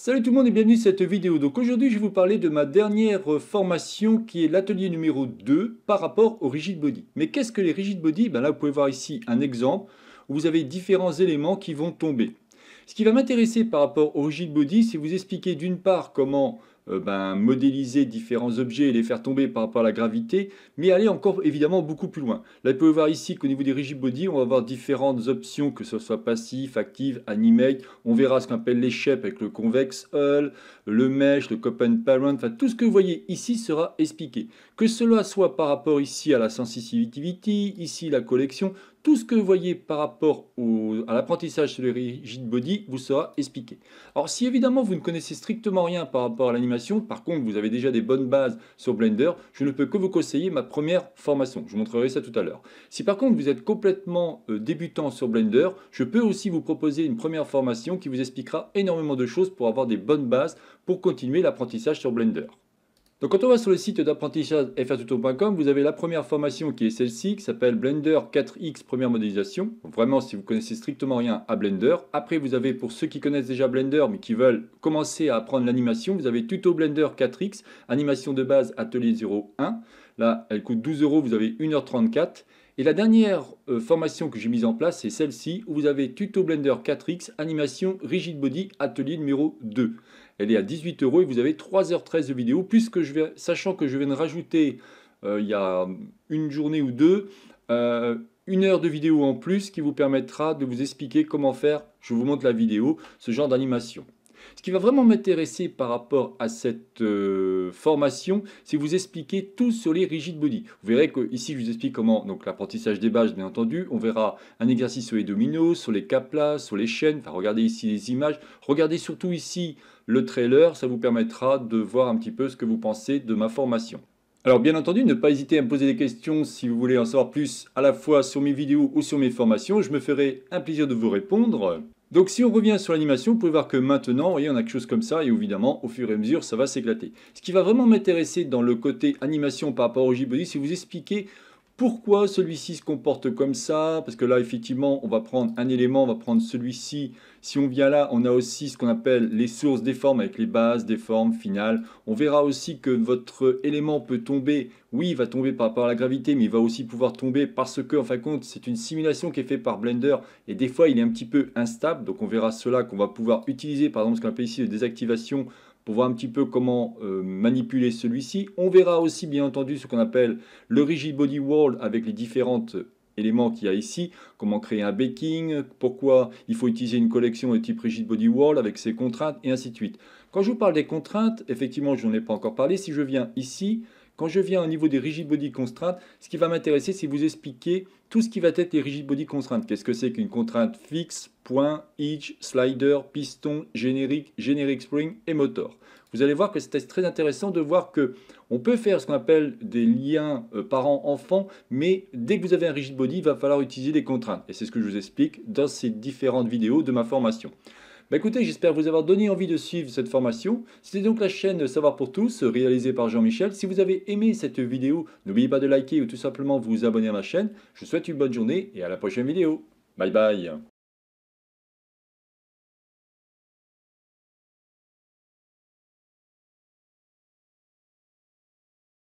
Salut tout le monde et bienvenue dans cette vidéo. Donc aujourd'hui je vais vous parler de ma dernière formation qui est l'atelier numéro 2 par rapport au rigid body. Mais qu'est-ce que les rigid body ben Là vous pouvez voir ici un exemple où vous avez différents éléments qui vont tomber. Ce qui va m'intéresser par rapport au rigid body c'est vous expliquer d'une part comment euh, ben, modéliser différents objets et les faire tomber par rapport à la gravité, mais aller encore évidemment beaucoup plus loin. Là, vous pouvez voir ici qu'au niveau des rigid body, on va avoir différentes options, que ce soit passif, active, animate. On verra ce qu'on appelle les avec le convex hull, le mesh, le copen parent. Enfin, tout ce que vous voyez ici sera expliqué. Que cela soit par rapport ici à la sensitivity, ici la collection, tout ce que vous voyez par rapport à l'apprentissage sur les rigid body vous sera expliqué. Alors si évidemment vous ne connaissez strictement rien par rapport à l'animation par contre, vous avez déjà des bonnes bases sur Blender. Je ne peux que vous conseiller ma première formation. Je vous montrerai ça tout à l'heure. Si par contre, vous êtes complètement euh, débutant sur Blender, je peux aussi vous proposer une première formation qui vous expliquera énormément de choses pour avoir des bonnes bases pour continuer l'apprentissage sur Blender. Donc quand on va sur le site d'apprentissage frtuto.com, vous avez la première formation qui est celle-ci, qui s'appelle Blender 4X première modélisation. vraiment, si vous connaissez strictement rien à Blender. Après, vous avez, pour ceux qui connaissent déjà Blender, mais qui veulent commencer à apprendre l'animation, vous avez Tuto Blender 4X, animation de base Atelier 01. Là, elle coûte 12 euros, vous avez 1h34. Et la dernière euh, formation que j'ai mise en place, c'est celle-ci, où vous avez Tuto Blender 4X, animation Rigid Body, atelier numéro 2. Elle est à 18 euros et vous avez 3h13 de vidéo, puisque sachant que je viens de rajouter euh, il y a une journée ou deux euh, une heure de vidéo en plus qui vous permettra de vous expliquer comment faire. Je vous montre la vidéo, ce genre d'animation. Ce qui va vraiment m'intéresser par rapport à cette euh, formation, c'est vous expliquer tout sur les rigid body. Vous verrez que ici, je vous explique comment donc l'apprentissage des bases, bien entendu. On verra un exercice sur les dominos, sur les caplas, sur les chaînes. Enfin, regardez ici les images. Regardez surtout ici le trailer. Ça vous permettra de voir un petit peu ce que vous pensez de ma formation. Alors bien entendu, ne pas hésiter à me poser des questions si vous voulez en savoir plus à la fois sur mes vidéos ou sur mes formations. Je me ferai un plaisir de vous répondre. Donc si on revient sur l'animation, vous pouvez voir que maintenant, vous voyez, on a quelque chose comme ça, et évidemment, au fur et à mesure, ça va s'éclater. Ce qui va vraiment m'intéresser dans le côté animation par rapport au J-Body, c'est vous expliquer pourquoi celui-ci se comporte comme ça Parce que là, effectivement, on va prendre un élément, on va prendre celui-ci. Si on vient là, on a aussi ce qu'on appelle les sources des formes avec les bases, des formes finales. On verra aussi que votre élément peut tomber. Oui, il va tomber par rapport à la gravité, mais il va aussi pouvoir tomber parce que, en fin de compte, c'est une simulation qui est faite par Blender. Et des fois, il est un petit peu instable. Donc, on verra cela qu'on va pouvoir utiliser, par exemple, ce qu'on appelle ici de désactivation pour voir un petit peu comment euh, manipuler celui-ci. On verra aussi bien entendu ce qu'on appelle le Rigid Body Wall avec les différents éléments qu'il y a ici, comment créer un baking, pourquoi il faut utiliser une collection de type Rigid Body Wall avec ses contraintes, et ainsi de suite. Quand je vous parle des contraintes, effectivement, je n'en ai pas encore parlé. Si je viens ici, quand je viens au niveau des rigid body constraints, ce qui va m'intéresser, c'est vous expliquer tout ce qui va être les rigid body contraintes. Qu'est-ce que c'est qu'une contrainte fixe, point, hitch, slider, piston, générique, générique spring et motor. vous allez voir que c'est très intéressant de voir que on peut faire ce qu'on appelle des liens euh, parents-enfants, mais dès que vous avez un rigid body, il va falloir utiliser des contraintes. Et c'est ce que je vous explique dans ces différentes vidéos de ma formation. Bah, écoutez, j'espère vous avoir donné envie de suivre cette formation. C'était donc la chaîne Savoir pour tous, réalisée par Jean-Michel. Si vous avez aimé cette vidéo, n'oubliez pas de liker ou tout simplement vous abonner à la chaîne. Je vous souhaite une bonne journée et à la prochaine vidéo. Bye bye